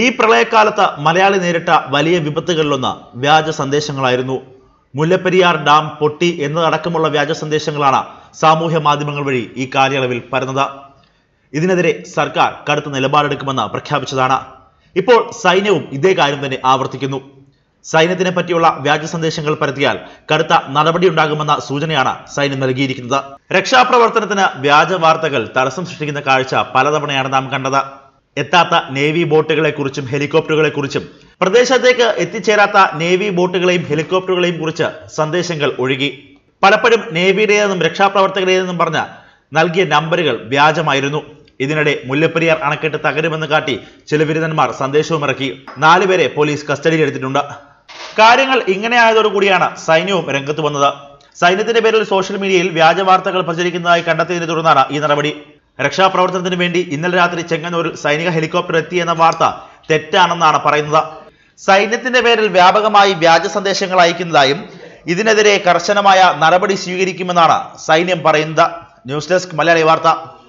ഈ പ്രളയകാലത്ത് മലയാളി നേരിട്ട വലിയ വിപത്തുകളിലൊന്ന് വ്യാജ സന്ദേശങ്ങളായിരുന്നു മുല്ലപ്പെരിയാർ ഡാം പൊട്ടി എന്നതടക്കമുള്ള വ്യാജ സന്ദേശങ്ങളാണ് സാമൂഹ്യ മാധ്യമങ്ങൾ വഴി ഈ കാലയളവിൽ പരന്നത് ഇതിനെതിരെ സർക്കാർ കടുത്ത നിലപാടെടുക്കുമെന്ന് പ്രഖ്യാപിച്ചതാണ് ഇപ്പോൾ സൈന്യവും ഇതേ കാര്യം തന്നെ ആവർത്തിക്കുന്നു സൈന്യത്തിനെ പറ്റിയുള്ള വ്യാജ സന്ദേശങ്ങൾ പരത്തിയാൽ കടുത്ത നടപടിയുണ്ടാകുമെന്ന സൂചനയാണ് സൈന്യം നൽകിയിരിക്കുന്നത് രക്ഷാപ്രവർത്തനത്തിന് വ്യാജ വാർത്തകൾ തടസ്സം സൃഷ്ടിക്കുന്ന കാഴ്ച പലതവണയാണ് നാം കണ്ടത് എത്താത്ത നേവി ബോട്ടുകളെക്കുറിച്ചും ഹെലികോപ്റ്ററുകളെക്കുറിച്ചും പ്രദേശത്തേക്ക് എത്തിച്ചേരാത്ത നേവി ബോട്ടുകളെയും ഹെലികോപ്റ്ററുകളെയും കുറിച്ച് സന്ദേശങ്ങൾ ഒഴുകി പലപ്പോഴും നേവിയുടേതെന്നും രക്ഷാപ്രവർത്തകരുടേതെന്നും പറഞ്ഞ നൽകിയ നമ്പറുകൾ വ്യാജമായിരുന്നു ഇതിനിടെ മുല്ലപ്പെരിയാർ അണക്കെട്ട് തകരുമെന്ന് കാട്ടി ചില വിരുദ്ധന്മാർ സന്ദേശവും ഇറക്കി നാലുപേരെ പോലീസ് കസ്റ്റഡിയിലെടുത്തിട്ടുണ്ട് കാര്യങ്ങൾ ഇങ്ങനെ ആയതോടുകൂടിയാണ് സൈന്യവും രംഗത്ത് വന്നത് സൈന്യത്തിന്റെ പേരിൽ സോഷ്യൽ മീഡിയയിൽ വ്യാജ വാർത്തകൾ പ്രചരിക്കുന്നതായി കണ്ടെത്തിയതിനെ തുടർന്നാണ് ഈ നടപടി രക്ഷാപ്രവർത്തനത്തിന് വേണ്ടി ഇന്നലെ രാത്രി ചെങ്ങന്നൂരിൽ സൈനിക ഹെലികോപ്റ്റർ എത്തിയെന്ന വാർത്ത തെറ്റാണെന്നാണ് പറയുന്നത് സൈന്യത്തിന്റെ പേരിൽ വ്യാപകമായി വ്യാജ സന്ദേശങ്ങൾ അയക്കുന്നതായും ഇതിനെതിരെ കർശനമായ നടപടി സ്വീകരിക്കുമെന്നാണ് സൈന്യം പറയുന്നത് ന്യൂസ് ഡെസ്ക് മലയാളി വാർത്ത